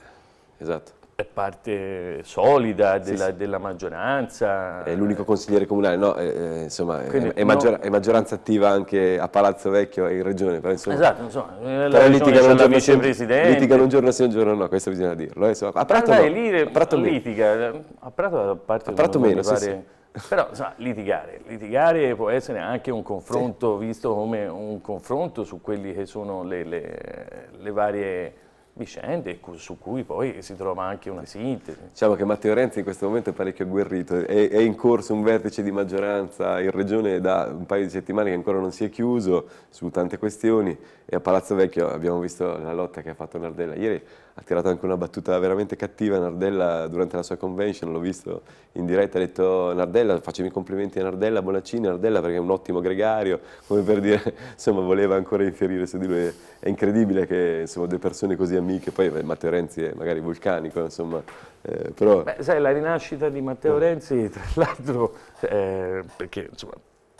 esatto. è parte solida della, sì, sì. della maggioranza. È l'unico consigliere comunale, no, eh, eh insomma è, è, maggior, no. è, maggioranza attiva anche a Palazzo Vecchio e in Regione, però insomma, esatto, insomma, eh, però litigano un, giorno, litigano un giorno sì, un giorno no, questo bisogna dirlo. Eh, insomma, a Prato, ah, no, lì, a Prato litiga, a Prato, a parte a Prato meno, sì, pare, sì. Però sa, litigare, litigare può essere anche un confronto, sì. visto come un confronto su quelle che sono le, le, le varie vicende su cui poi si trova anche una sintesi. Diciamo che Matteo Renzi in questo momento è parecchio agguerrito, è, è, in corso un vertice di maggioranza in regione da un paio di settimane che ancora non si è chiuso su tante questioni e a Palazzo Vecchio abbiamo visto la lotta che ha fatto Nardella ieri, ha tirato anche una battuta veramente cattiva Nardella durante la sua convention, l'ho visto in diretta, ha detto Nardella facciami i complimenti a Nardella, Bonaccini, Nardella perché è un ottimo gregario, come per dire, insomma voleva ancora inferire su di lui, è incredibile che insomma due persone così amiche che poi Matteo Renzi è magari vulcanico, insomma. Eh, però... Beh, sai, la rinascita di Matteo Renzi, tra l'altro, eh, perché insomma,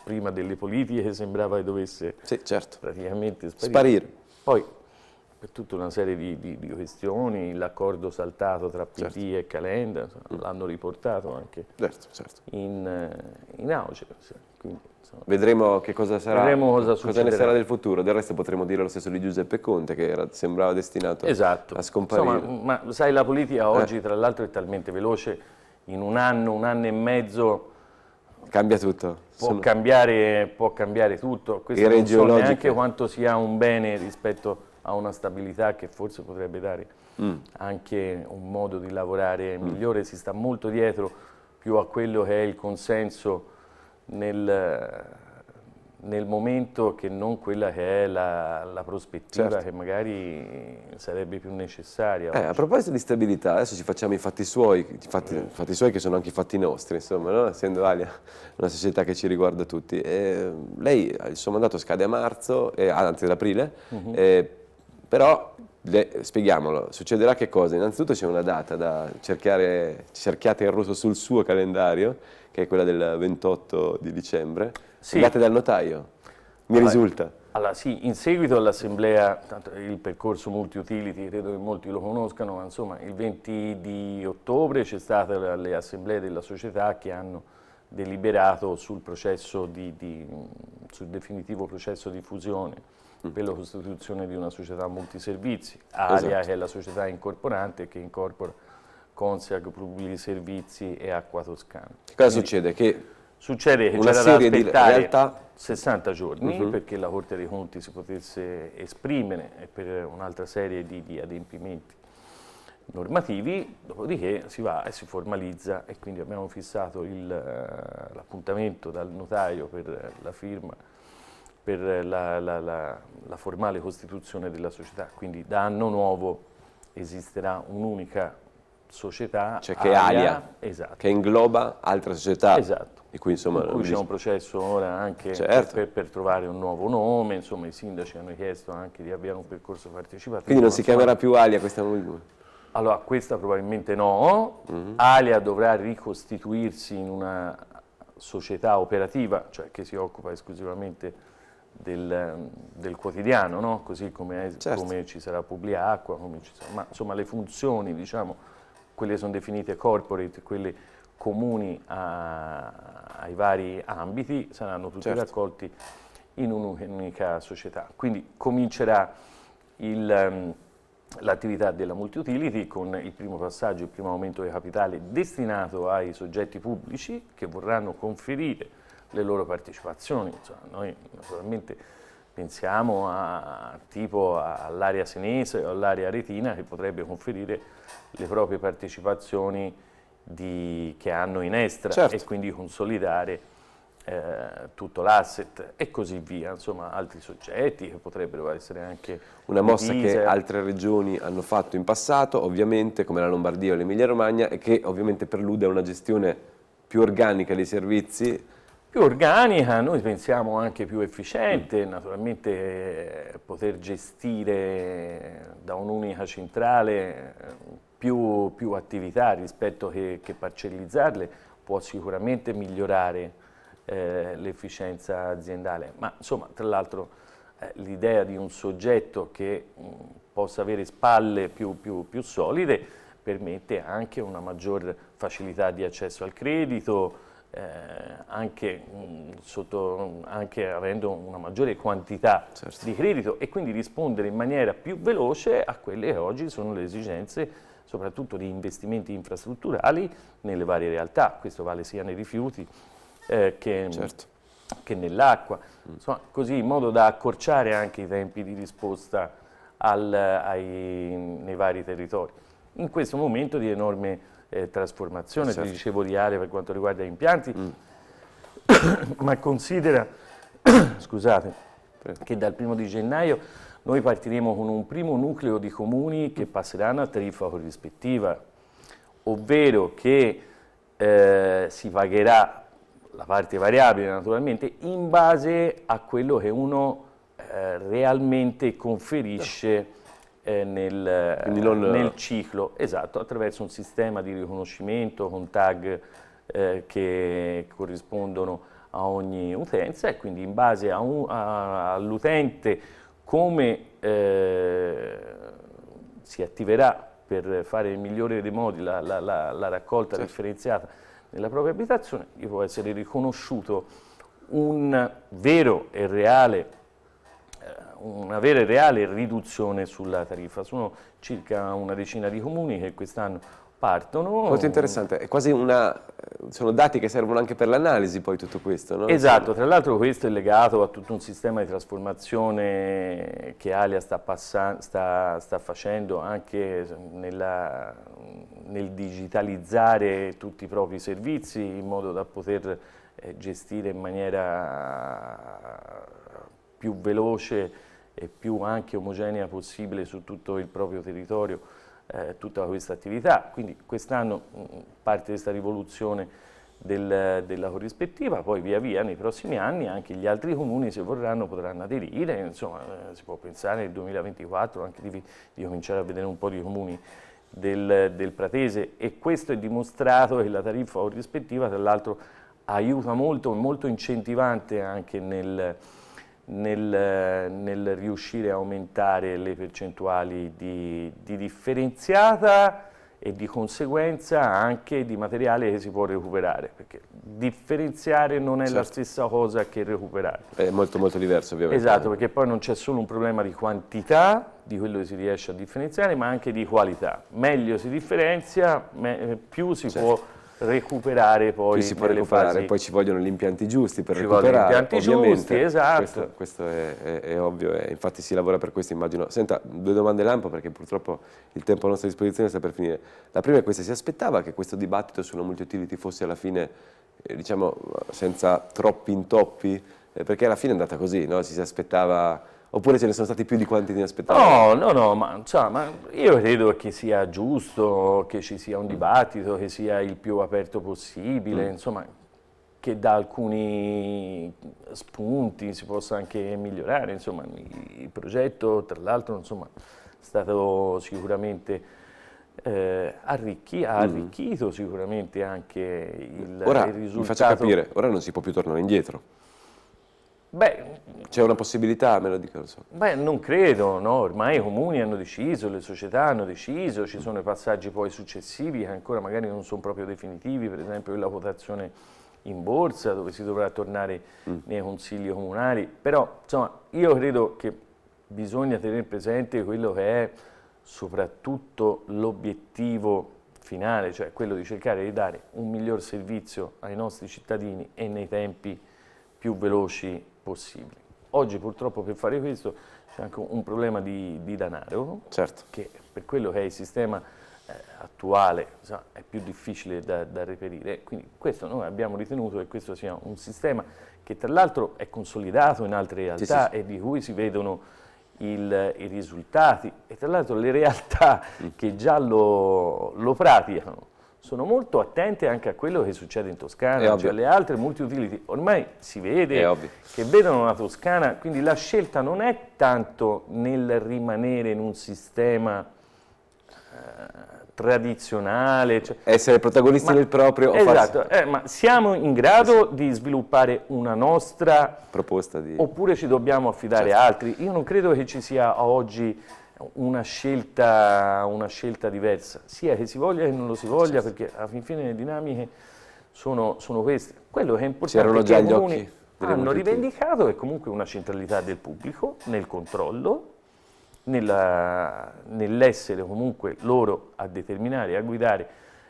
prima delle politiche sembrava che dovesse sì, certo. praticamente sparire. sparire. Poi, per tutta una serie di, di, di questioni, l'accordo saltato tra PD certo. e Calenda, mm. l'hanno riportato anche certo, certo. In, eh, in auge. Quindi. Insomma. Vedremo che cosa sarà, Vedremo cosa, cosa ne sarà del futuro. Del resto potremmo dire lo stesso di Giuseppe Conte che era, sembrava destinato esatto. a scomparire. Insomma, ma sai, la politica eh. oggi eh. tra l'altro è talmente veloce, in un anno, un anno e mezzo... Cambia tutto. Può, Sono... cambiare, può cambiare, tutto. Questo Era non so neanche quanto sia un bene rispetto a una stabilità che forse potrebbe dare mm. anche un modo di lavorare mm. migliore. Si sta molto dietro più a quello che è il consenso nel, nel momento che non quella che è la, la prospettiva certo. che magari sarebbe più necessaria. Eh, a proposito di stabilità, adesso ci facciamo i fatti suoi, i fatti, mm. fatti suoi che sono anche i fatti nostri, insomma, no? essendo Alia una società che ci riguarda tutti. E eh, lei, il suo mandato scade a marzo, eh, anzi ad aprile, mm -hmm. però le, spieghiamolo, succederà che cosa? Innanzitutto c'è una data da cercare, cerchiate in rosso sul suo calendario, che è quella del 28 di dicembre, sì. andate dal notaio, mi Vai. risulta. Allora sì, in seguito all'assemblea, il percorso multi-utility, credo che molti lo conoscano, ma insomma il 20 di ottobre c'è stata le assemblee della società che hanno deliberato sul, processo di, di, sul definitivo processo di fusione mm. per la costituzione di una società multiservizi, ARIA esatto. che è la società incorporante che incorpora Consiag, Pubblici Servizi e Acqua Toscana. Che cosa Quindi, succede? Che succede che c'era da aspettare realtà... 60 giorni uh mhm. -huh. perché la Corte dei Conti si potesse esprimere per un'altra serie di, di, adempimenti normativi, dopodiché si va e si formalizza e quindi abbiamo fissato eh, l'appuntamento dal notaio per la firma per la, la, la, la formale costituzione della società, quindi da anno nuovo esisterà un'unica società cioè che alia, alia esatto. che ingloba altre società. Esatto. E qui insomma... In c'è un processo ora anche certo. per, per, trovare un nuovo nome, insomma i sindaci hanno chiesto anche di avviare un percorso partecipativo Quindi non si chiamerà più Alia questa nuova? Allora questa probabilmente no, mm -hmm. Alia dovrà ricostituirsi in una società operativa, cioè che si occupa esclusivamente del, del quotidiano, no? così come, certo. come, ci sarà Publiacqua, come ci sarà, ma insomma le funzioni diciamo quelle che sono definite corporate, quelle comuni a, ai vari ambiti, saranno tutti certo. raccolti in un'unica società. Quindi comincerà ehm, l'attività della multi-utility con il primo passaggio, il primo aumento di capitale destinato ai soggetti pubblici che vorranno conferire le loro partecipazioni. Insomma, noi naturalmente pensiamo a, tipo all'area senese o all'area retina che potrebbe conferire le proprie partecipazioni di, che hanno in estra certo. e quindi consolidare eh, tutto l'asset e così via, insomma altri soggetti che potrebbero essere anche... Una mossa divise. che altre regioni hanno fatto in passato, ovviamente come la Lombardia o l'Emilia Romagna e che ovviamente prelude a una gestione più organica dei servizi più organica, noi pensiamo anche più efficiente, mm. naturalmente eh, poter gestire da un'unica centrale eh, più, più attività rispetto che, che, parcellizzarle può sicuramente migliorare eh, l'efficienza aziendale, ma insomma tra l'altro eh, l'idea di un soggetto che mh, mm, possa avere spalle più, più, più solide permette anche una maggior facilità di accesso al credito, eh, anche, mh, mm, sotto, anche, avendo una maggiore quantità certo. di credito e quindi rispondere in maniera più veloce a quelle che oggi sono le esigenze soprattutto di investimenti infrastrutturali nelle varie realtà, questo vale sia nei rifiuti eh, che, certo. che nell'acqua, così in modo da accorciare anche i tempi di risposta al, ai, nei vari territori. In questo momento di enorme eh, trasformazione, certo. ti dicevo di aree per quanto riguarda gli impianti, mm. ma considera, scusate, che dal primo di gennaio noi partiremo con un primo nucleo di comuni che passeranno a tariffa corrispettiva, ovvero che eh, si pagherà la parte variabile naturalmente in base a quello che uno eh, realmente conferisce eh, nel, nel, ciclo, esatto, attraverso un sistema di riconoscimento con tag eh, che corrispondono a ogni utenza e quindi in base all'utente come eh, si attiverà per fare in migliore dei modi la, la, la, la raccolta certo. differenziata nella propria abitazione, gli può essere riconosciuto un vero e reale, eh, una vera e reale riduzione sulla tariffa. Sono circa una decina di comuni che quest'anno partono. Molto interessante, è quasi una... sono dati che servono anche per l'analisi poi tutto questo, no? Esatto, tra l'altro questo è legato a tutto un sistema di trasformazione che Alia sta, passa... sta, sta facendo anche nella... nel digitalizzare tutti i propri servizi in modo da poter eh, gestire in maniera più veloce e più anche omogenea possibile su tutto il proprio territorio eh, tutta questa attività. Quindi quest'anno mm, mm, parte questa rivoluzione del, della corrispettiva, poi via via nei prossimi anni anche gli altri comuni se vorranno potranno aderire, insomma eh, si può pensare nel 2024 anche di, di, cominciare a vedere un po' di comuni del, del, Pratese e questo è dimostrato che la tariffa corrispettiva tra l'altro aiuta molto, è molto incentivante anche nel, nel, nel riuscire a aumentare le percentuali di, di differenziata e di conseguenza anche di materiale che si può recuperare, perché differenziare non è certo. la stessa cosa che recuperare. È molto molto diverso ovviamente. Esatto, perché poi non c'è solo un problema di quantità, di quello che si riesce a differenziare, ma anche di qualità. Meglio si differenzia, più si certo. può recuperare poi Più si può recuperare, fasi... poi ci vogliono gli impianti giusti per ci recuperare. Gli impianti ovviamente. giusti, esatto. Questo, questo è, è, è, ovvio, è, eh. infatti si lavora per questo immagino. Senta, due domande lampo perché purtroppo il tempo a nostra disposizione sta per finire. La prima è questa, si aspettava che questo dibattito sulla multi-utility fosse alla fine, eh, diciamo, senza troppi intoppi? Eh, perché alla fine è andata così, no? si, si aspettava Oppure ce ne sono stati più di quanti ti aspettavi? No, no, no, ma, cioè, ma, io credo che sia giusto, che ci sia un dibattito, che sia il più aperto possibile, mm. insomma, che da alcuni spunti si possa anche migliorare, insomma, il progetto tra l'altro, insomma, è stato sicuramente... Eh, arricchi, ha mm. arricchito mm. sicuramente anche il, ora, il risultato. Mi faccia capire, ora non si può più tornare indietro. Beh, C'è una possibilità, me lo dico, lo so. Beh, non credo, no? ormai i comuni hanno deciso, le società hanno deciso, ci sono i passaggi poi successivi che ancora magari non sono proprio definitivi, per esempio la votazione in borsa dove si dovrà tornare mm. nei consigli comunali, però insomma io credo che bisogna tenere presente quello che è soprattutto l'obiettivo finale, cioè quello di cercare di dare un miglior servizio ai nostri cittadini e nei tempi più veloci possibili. Oggi purtroppo per fare questo c'è anche un problema di, di danaro, certo. che per quello che è il sistema eh, attuale insomma, è più difficile da, da, reperire. Quindi questo noi abbiamo ritenuto che questo sia un sistema che tra l'altro è consolidato in altre realtà sì, sì. e di cui si vedono il, i risultati e tra l'altro le realtà mm. che già lo, lo praticano sono molto attenti anche a quello che succede in Toscana, cioè alle altre multi-utility, ormai si vede che vedono la Toscana, quindi la scelta non è tanto nel rimanere in un sistema eh, tradizionale. Cioè, Essere protagonisti ma, del proprio. Esatto, farsi... eh, ma siamo in grado sì. di sviluppare una nostra proposta di... oppure ci dobbiamo affidare certo. a altri? Io non credo che ci sia oggi una scelta, una scelta, diversa, sia che si voglia che non lo si voglia, certo. perché alla fin fine le dinamiche sono, sono, queste. Quello che è importante è che alcuni hanno rivendicato è comunque una centralità del pubblico nel controllo, nell'essere nell comunque loro a determinare a guidare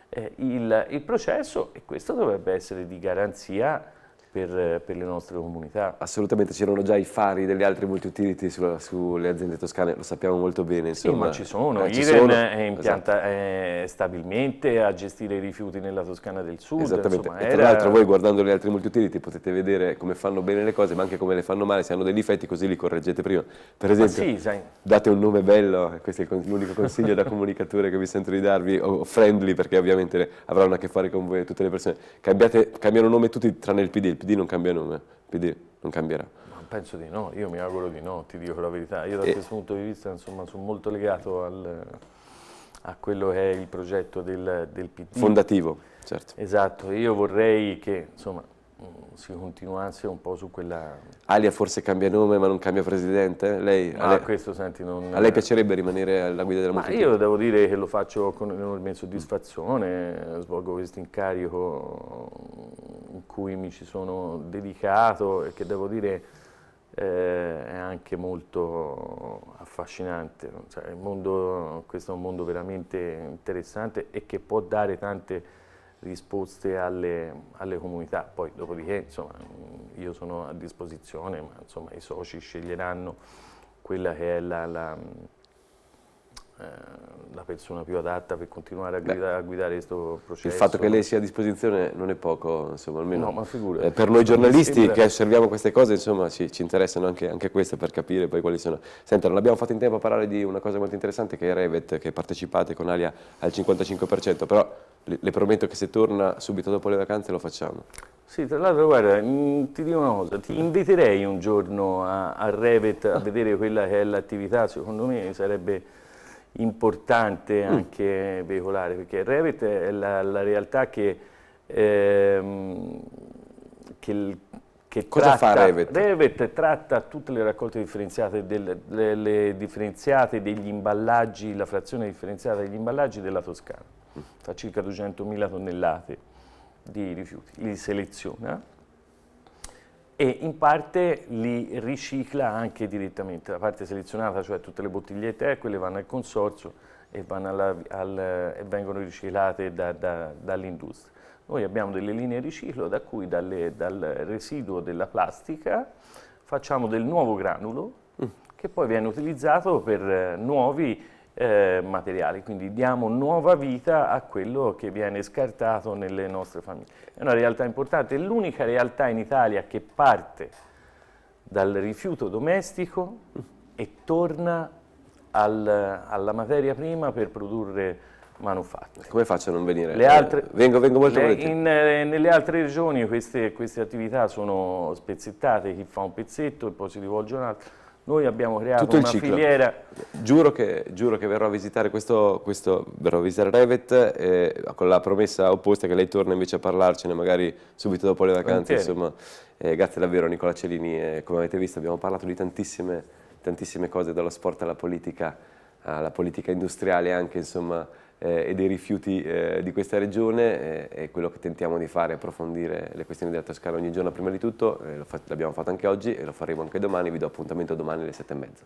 eh, il, il processo e questo dovrebbe essere di garanzia per, per, le nostre comunità. Assolutamente, c'erano già i fari delle altre multi-utility su, sulle aziende toscane, lo sappiamo molto bene. Insomma. Sì, ma ci sono, eh, Iren è impianta esatto. eh, stabilmente a gestire i rifiuti nella Toscana del Sud. Esattamente, insomma, e tra l'altro voi guardando le altre multi-utility potete vedere come fanno bene le cose, ma anche come le fanno male, se hanno dei difetti così li correggete prima. Per esempio, sì, date un nome bello, questo è l'unico consiglio da comunicatore che vi sento di darvi, o friendly, perché ovviamente avranno a che fare con voi tutte le persone. Cambiate, cambiano nome tutti tranne il PD, PD non cambia nome, PD non cambierà. Penso di no, io mi auguro di no, ti dico la verità. Io da e... Eh. questo punto di vista insomma, sono molto legato al, a quello che è il progetto del, del PD. Fondativo, certo. Esatto, io vorrei che insomma, si continuasse un po' su quella... Alia forse cambia nome ma non cambia presidente? Lei, ah, lei... questo senti non... A lei piacerebbe rimanere alla guida della Motochino? io devo dire che lo faccio con enorme soddisfazione, svolgo questo incarico in cui mi ci sono dedicato e che devo dire eh, è anche molto affascinante. Cioè, mondo, questo è un mondo veramente interessante e che può dare tante risposte alle, alle, comunità. Poi dopodiché insomma, io sono a disposizione, ma insomma, i soci sceglieranno quella che è la, la eh, la persona più adatta per continuare a, guida, a, guidare questo processo. Il fatto che lei sia a disposizione non è poco, insomma, almeno no, ma figura, eh, per noi giornalisti che osserviamo queste cose, insomma, ci, ci interessano anche, anche, queste per capire poi quali sono. Senta, non abbiamo fatto in tempo a parlare di una cosa molto interessante che è Revet, che partecipate con Alia al 55%, però le, le prometto che se torna subito dopo le vacanze lo facciamo. Sì, tra l'altro guarda, mm, ti dico una cosa, ti inviterei un giorno a, a Revet a ah. vedere quella che è l'attività, secondo me sarebbe importante mm. anche mm. veicolare, perché Revit è la, la realtà che, ehm, che, che Cosa tratta, fa Revit? Revit tratta tutte le raccolte differenziate, del, le, le differenziate degli imballaggi, la frazione differenziata degli imballaggi della Toscana, mm. fa circa 200.000 tonnellate di rifiuti, li seleziona e in parte li ricicla anche direttamente, la parte selezionata, cioè tutte le bottigliette, eh, quelle vanno al consorzio e, alla, al, e vengono riciclate da, da, dall'industria. Noi abbiamo delle linee di riciclo da cui dalle, dal residuo della plastica facciamo del nuovo granulo mm. che poi viene utilizzato per eh, nuovi eh, materiali, quindi diamo nuova vita a quello che viene scartato nelle nostre famiglie. È una realtà importante, è l'unica realtà in Italia che parte dal rifiuto domestico e torna al, alla materia prima per produrre manufatti. Come faccio a non venire? Altre, eh, vengo, vengo, molto le, in, eh, Nelle altre regioni queste, queste attività sono spezzettate, chi fa un pezzetto e poi si rivolge a un altro noi abbiamo creato Tutto una filiera. Giuro che, giuro che, verrò a visitare questo, questo verrò a visitare Revet eh, con la promessa opposta che lei torna invece a parlarcene magari subito dopo le vacanze. Eh, grazie davvero Nicola Celini. Eh, come avete visto abbiamo parlato di tantissime, tantissime cose, dallo sport alla politica, alla politica industriale anche insomma eh, e dei rifiuti eh, di questa regione eh, è quello che tentiamo di fare, approfondire le questioni della Toscana ogni giorno prima di tutto, eh, l'abbiamo fatto anche oggi e lo faremo anche domani, vi do appuntamento domani alle sette e mezza.